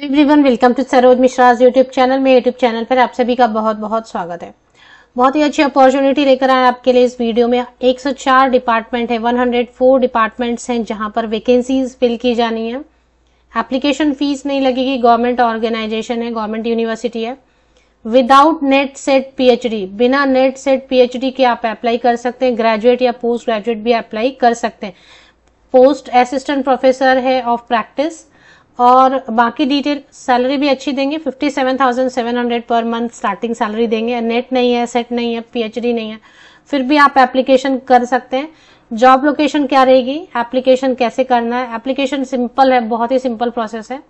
Hello everyone welcome to Saroj Mishra's YouTube channel में YouTube channel पर आप सभी का बहुत बहुत स्वागत है बहुत ही अच्छी अपॉर्चुनिटी लेकर आए आपके लिए इस वीडियो में 104 डिपार्टमेंट है 104 डिपार्टमेंट्स हैं जहां पर वैकेंसीज फिल की जानी है एप्लीकेशन फीस नहीं लगेगी गवर्नमेंट ऑर्गेनाइजेशन है गवर्नमेंट यूनिवर्सिटी है विदाउट नेट सेट पीएचडी बिना नेट सेट पीएचडी के आप अप्लाई कर सकते हैं ग्रेजुएट या पोस्ट ग्रेजुएट भी अप्लाई कर सकते हैं पोस्ट असिस्टेंट प्रोफेसर है ऑफ प्रैक्टिस और बाकी डिटेल सैलरी भी अच्छी देंगे fifty seven thousand seven hundred per month starting salary देंगे नेट नहीं है सेट नहीं है पीएचडी नहीं है फिर भी आप एप्लीकेशन कर सकते हैं जॉब लोकेशन क्या रहेगी एप्लीकेशन कैसे करना है एप्लीकेशन सिंपल है बहुत ही सिंपल प्रोसेस है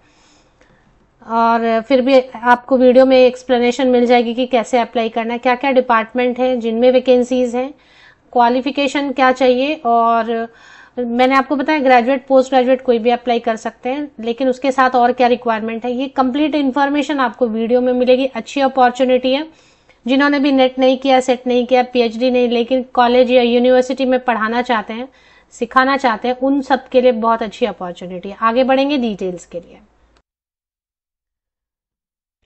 और फिर भी आपको वीडियो में एक्सप्लेनेशन मिल जाएगी कि कैसे अप्लाई करना है क्या क्या डिपार्टमेंट है जिनमें वैकेंसीज हैं क्वालिफिकेशन क्या चाहिए और मैंने आपको बताया ग्रेजुएट पोस्ट ग्रेजुएट कोई भी अप्लाई कर सकते हैं लेकिन उसके साथ और क्या रिक्वायरमेंट है ये कंप्लीट इन्फॉर्मेशन आपको वीडियो में मिलेगी अच्छी अपॉर्चुनिटी है जिन्होंने भी नेट नहीं किया सेट नहीं किया पीएचडी नहीं लेकिन कॉलेज या यूनिवर्सिटी में पढ़ाना चाहते हैं सिखाना चाहते हैं उन सब के लिए बहुत अच्छी अपॉर्चुनिटी है आगे बढ़ेंगे डिटेल्स के लिए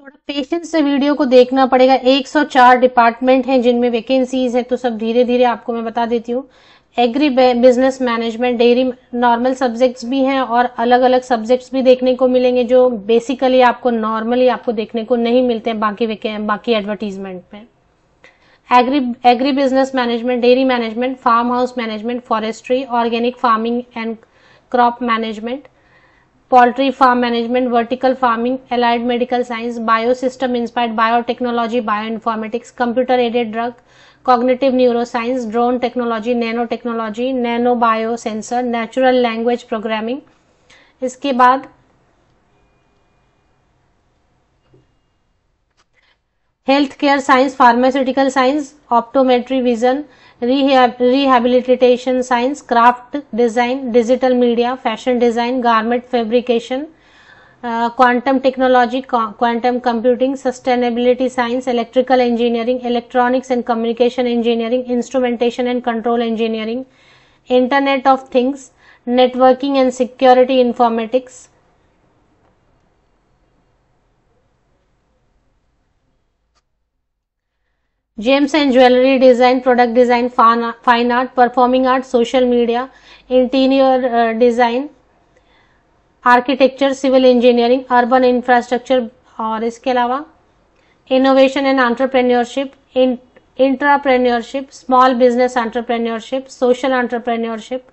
थोड़ा पेशेंस से वीडियो को देखना पड़ेगा 104 डिपार्टमेंट हैं जिनमें वैकेंसीज हैं तो सब धीरे धीरे आपको मैं बता देती हूँ agri business management dairy normal subjects भी हैं और अलग अलग सब्जेक्ट्स भी देखने को मिलेंगे जो बेसिकली आपको नॉर्मली आपको देखने को नहीं मिलते हैं बाकी बाकी एडवर्टीजमेंट में agri agri business management dairy management farm house management forestry organic farming and crop management poultry farm management vertical farming allied medical science bio system inspired biotechnology bio informatics computer aided drug cognitive neuroscience drone technology nano technology nano bio sensor natural language programming इसके बाद health care science pharmaceutical science optometry vision rehabilitation science craft design digital media fashion design garment fabrication Uh, quantum technology, quantum computing, sustainability science, electrical engineering, electronics and communication engineering, instrumentation and control engineering, internet of things, networking and security informatics. Gems and jewelry design, product design, fine art, performing art, social media, interior uh, design, architecture civil engineering urban infrastructure और इसके अलावा innovation and entrepreneurship intrapreneurship small business entrepreneurship social entrepreneurship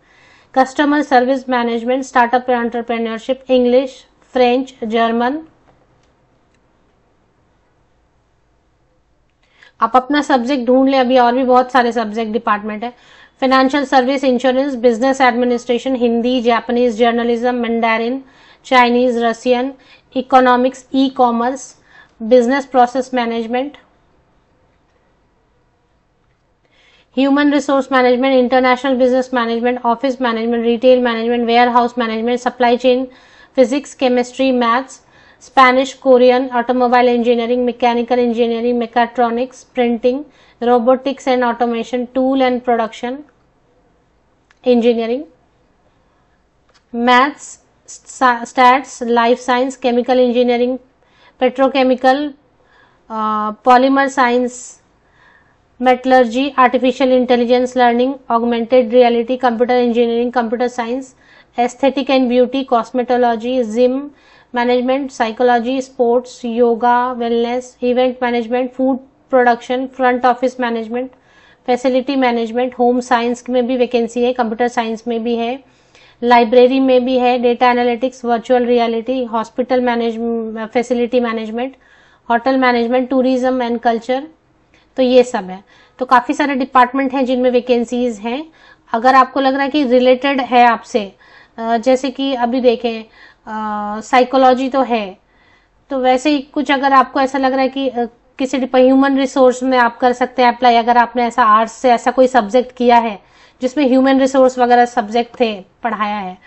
customer service management startup entrepreneurship English French German आप अपना subject ढूंढ लें अभी और भी बहुत सारे सब्जेक्ट डिपार्टमेंट है financial service insurance business administration hindi japanese journalism mandarin chinese russian economics e-commerce business process management human resource management international business management office management retail management warehouse management supply chain physics chemistry maths spanish korean automobile engineering mechanical engineering mechatronics printing robotics and automation tool and production engineering, maths, stats, life science, chemical engineering, petrochemical, uh, polymer science, metallurgy, artificial intelligence learning, augmented reality, computer engineering, computer science, aesthetic and beauty, cosmetology, gym, management, psychology, sports, yoga, wellness, event management, food production, front office management, facility management home science में भी vacancy है computer science में भी है library में भी है data analytics virtual reality hospital manage facility management hotel management tourism and culture तो ये सब है तो काफ़ी सारे डिपार्टमेंट हैं जिनमें वैकेंसीज हैं अगर आपको लग रहा है कि रिलेटेड है आपसे जैसे कि अभी देखें साइकोलॉजी तो है तो वैसे ही कुछ अगर आपको ऐसा लग रहा है कि किसी ह्यूमन रिसोर्स में आप कर सकते हैं अप्लाई अगर आपने ऐसा आर्ट्स से ऐसा कोई सब्जेक्ट किया है जिसमें ह्यूमन रिसोर्स वगैरह सब्जेक्ट थे पढ़ाया है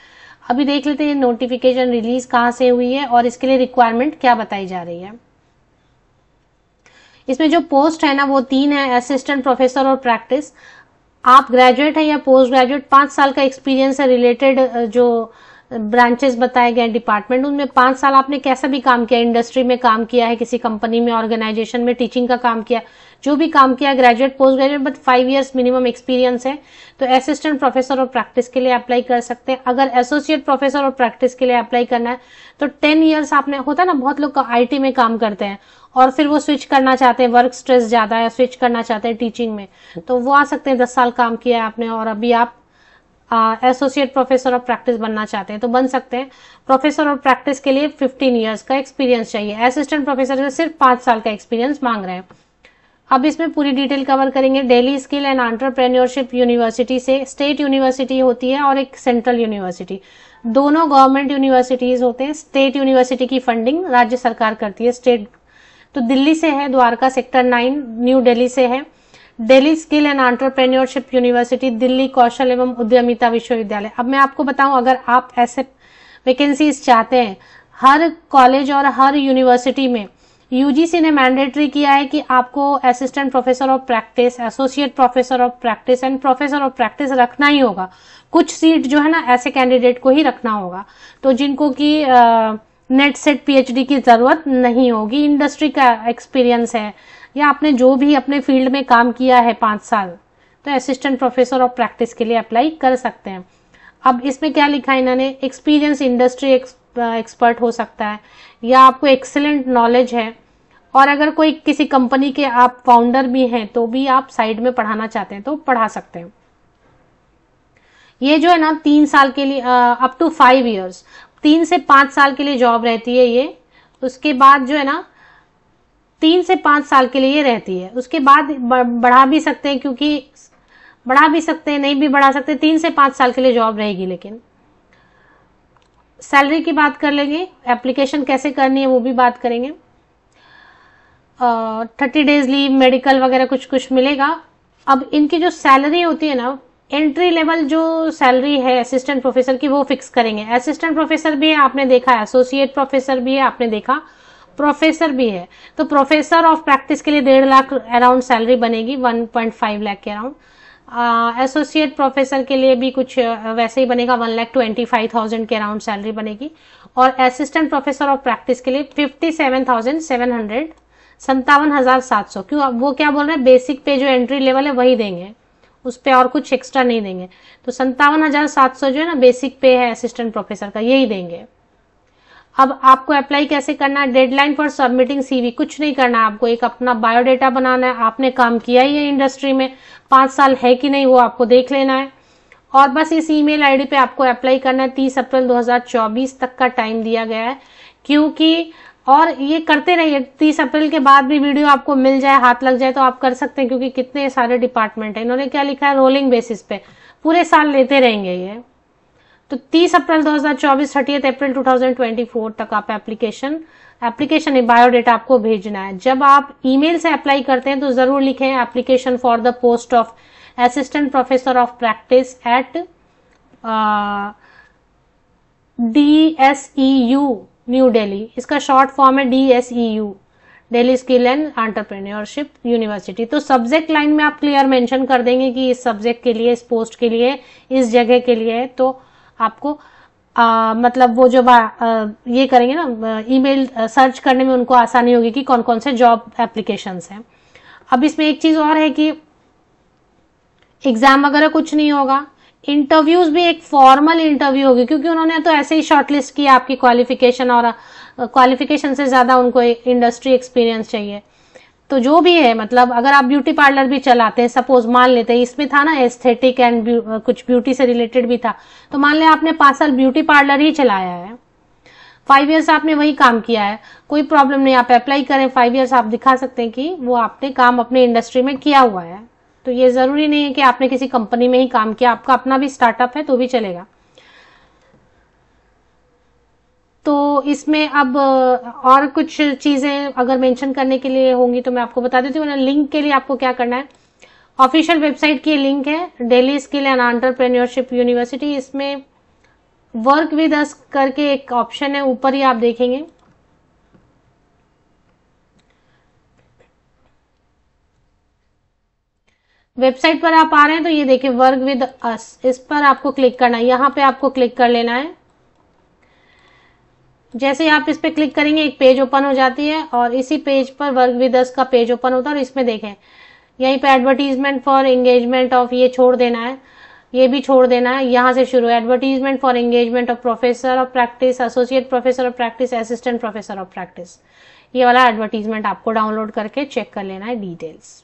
अभी देख लेते हैं नोटिफिकेशन रिलीज कहाँ से हुई है और इसके लिए रिक्वायरमेंट क्या बताई जा रही है इसमें जो पोस्ट है ना वो तीन है असिस्टेंट प्रोफेसर और प्रैक्टिस आप ग्रेजुएट है या पोस्ट ग्रेजुएट पांच साल का एक्सपीरियंस से रिलेटेड जो ब्रांचेस बताए गए डिपार्टमेंट उनमें पांच साल आपने कैसा भी काम किया इंडस्ट्री में काम किया है किसी कंपनी में ऑर्गेनाइजेशन में टीचिंग का काम किया जो भी काम किया graduate post graduate but five years minimum experience है तो असिस्टेंट प्रोफेसर और प्रैक्टिस के लिए अप्लाई कर सकते हैं अगर एसोसिएट प्रोफेसर और प्रैक्टिस के लिए अप्लाई करना है तो टेन ईयर्स आपने होता है ना बहुत लोग आईटी में काम करते हैं और फिर वो स्विच करना चाहते हैं वर्क स्ट्रेस ज्यादा है स्विच करना चाहते हैं टीचिंग में तो वो आ सकते हैं दस साल काम किया है आपने और अभी आप एसोसिएट प्रोफेसर ऑफ प्रैक्टिस बनना चाहते हैं तो बन सकते हैं प्रोफेसर ऑफ प्रैक्टिस के लिए फिफ्टीन ईयर्स का एक्सपीरियंस चाहिए असिस्टेंट प्रोफेसर सिर्फ पांच साल का एक्सपीरियंस मांग रहे हैं अब इसमें पूरी डिटेल कवर करेंगे Delhi skill and entrepreneurship university से स्टेट यूनिवर्सिटी होती है और एक सेंट्रल यूनिवर्सिटी दोनों गवर्नमेंट यूनिवर्सिटीज होते हैं स्टेट यूनिवर्सिटी की फंडिंग राज्य सरकार करती है स्टेट तो दिल्ली से है Dwarka sector nine new Delhi से है Delhi skill and entrepreneurship university Delhi कौशल एवं उद्यमिता विश्वविद्यालय अब मैं आपको बताऊं अगर आप ऐसे वैकेंसीज चाहते हैं हर कॉलेज और हर यूनिवर्सिटी में यूजीसी ने मैंडेटरी किया है कि आपको assistant professor of practice associate professor of practice and professor of practice रखना ही होगा कुछ सीट जो है ना ऐसे कैंडिडेट को ही रखना होगा तो जिनको कि नेट सेट पीएचडी की जरूरत नहीं होगी इंडस्ट्री का एक्सपीरियंस है या आपने जो भी अपने फील्ड में काम किया है पाँच साल तो असिस्टेंट प्रोफेसर ऑफ प्रैक्टिस के लिए अप्लाई कर सकते हैं अब इसमें क्या लिखा है इन्होंने एक्सपीरियंस इंडस्ट्री एक्सपर्ट हो सकता है या आपको एक्सेलेंट नॉलेज है और अगर कोई किसी कंपनी के आप फाउंडर भी हैं तो भी आप साइड में पढ़ाना चाहते हैं तो पढ़ा सकते हैं ये जो है ना तीन साल के लिए अप टू फाइव इयर्स तीन से पाँच साल के लिए जॉब रहती है ये उसके बाद जो है ना तीन से पाँच साल के लिए रहती है उसके बाद बढ़ा भी सकते हैं क्योंकि बढ़ा भी सकते हैं नहीं भी बढ़ा सकते तीन से पाँच साल के लिए जॉब रहेगी लेकिन सैलरी की बात कर लेंगे एप्लीकेशन कैसे करनी है वो भी बात करेंगे थर्टी डेज लीव मेडिकल वगैरह कुछ कुछ मिलेगा अब इनकी जो सैलरी होती है ना एंट्री लेवल जो सैलरी है असिस्टेंट प्रोफेसर की वो फिक्स करेंगे असिस्टेंट प्रोफेसर भी है आपने देखा है एसोसिएट प्रोफेसर भी है आपने देखा प्रोफेसर भी है तो प्रोफेसर ऑफ प्रैक्टिस के लिए डेढ़ लाख अराउंड सैलरी बनेगी वन पॉइंट फाइव लाख के अराउंड एसोसिएट प्रोफेसर के लिए भी कुछ वैसे ही बनेगा one lakh twenty five thousand के अराउंड सैलरी बनेगी और असिस्टेंट प्रोफेसर ऑफ प्रैक्टिस के लिए fifty seven thousand seven hundred संतावन हजार सात सौ क्यों वो क्या बोल रहे हैं बेसिक पे जो एंट्री लेवल है वही देंगे उस पर और कुछ एक्स्ट्रा नहीं देंगे तो संतावन हजार सात सौ जो है ना बेसिक पे है असिस्टेंट प्रोफेसर का यही देंगे अब आपको अप्लाई कैसे करना है डेडलाइन फॉर सबमिटिंग सीवी कुछ नहीं करना है आपको एक अपना बायोडेटा बनाना है आपने काम किया ही है इंडस्ट्री में पांच साल है कि नहीं वो आपको देख लेना है और बस इस ईमेल आईडी पे आपको अप्लाई करना है तीस अप्रैल 2024 तक का टाइम दिया गया है क्योंकि और ये करते रहिए तीस अप्रैल के बाद भी वीडियो आपको मिल जाए हाथ लग जाए तो आप कर सकते हैं क्योंकि कितने सारे डिपार्टमेंट है इन्होंने क्या लिखा है रोलिंग बेसिस पे पूरे साल लेते रहेंगे ये तो 30 अप्रैल 2024 30 अप्रैल 2024 तक आप एप्लीकेशन एप्लीकेशन बायोडेटा आपको भेजना है जब आप ईमेल से अप्लाई करते हैं तो जरूर लिखें application for the post of assistant professor of practice at D S E U new Delhi इसका शॉर्ट फॉर्म है D S E U Delhi skill and entrepreneurship university तो सब्जेक्ट लाइन में आप क्लियर मेंशन कर देंगे कि इस सब्जेक्ट के लिए इस पोस्ट के लिए इस जगह के लिए तो आपको आ, मतलब वो जो आ, ये करेंगे ना ईमेल सर्च करने में उनको आसानी होगी कि कौन कौन से जॉब एप्लीकेशन हैं अब इसमें एक चीज और है कि एग्जाम वगैरह कुछ नहीं होगा इंटरव्यूज भी एक फॉर्मल इंटरव्यू होगी क्योंकि उन्होंने तो ऐसे ही शॉर्टलिस्ट किया आपकी क्वालिफिकेशन और क्वालिफिकेशन से ज्यादा उनको इंडस्ट्री एक्सपीरियंस चाहिए तो जो भी है मतलब अगर आप ब्यूटी पार्लर भी चलाते हैं सपोज मान लेते हैं इसमें था ना एस्थेटिक एंड ब्यू, कुछ ब्यूटी से रिलेटेड भी था तो मान लें आपने पांच साल ब्यूटी पार्लर ही चलाया है फाइव इयर्स आपने वही काम किया है कोई प्रॉब्लम नहीं आप अप्लाई करें फाइव इयर्स आप दिखा सकते हैं कि वो आपने काम अपने इंडस्ट्री में किया हुआ है तो ये जरूरी नहीं है कि आपने किसी कंपनी में ही काम किया आपका अपना भी स्टार्टअप है तो भी चलेगा तो इसमें अब और कुछ चीजें अगर मेंशन करने के लिए होंगी तो मैं आपको बता देती हूँ लिंक मतलब के लिए आपको क्या करना है ऑफिशियल वेबसाइट की लिंक है Delhi skill and entrepreneurship university इसमें वर्क विद अस करके एक ऑप्शन है ऊपर ही आप देखेंगे वेबसाइट पर आप आ रहे हैं तो ये देखिए वर्क विद अस इस पर आपको क्लिक करना है यहां पे आपको क्लिक कर लेना है जैसे आप इस पे क्लिक करेंगे एक पेज ओपन हो जाती है और इसी पेज पर वर्ग विदर्स का पेज ओपन होता है और इसमें देखें यहीं पे एडवर्टीजमेंट फॉर एंगेजमेंट ऑफ ये छोड़ देना है ये भी छोड़ देना है यहाँ से शुरू है advertisement for engagement of professor of practice associate professor of practice assistant professor of practice ये वाला एडवर्टीजमेंट आपको डाउनलोड करके चेक कर लेना है डिटेल्स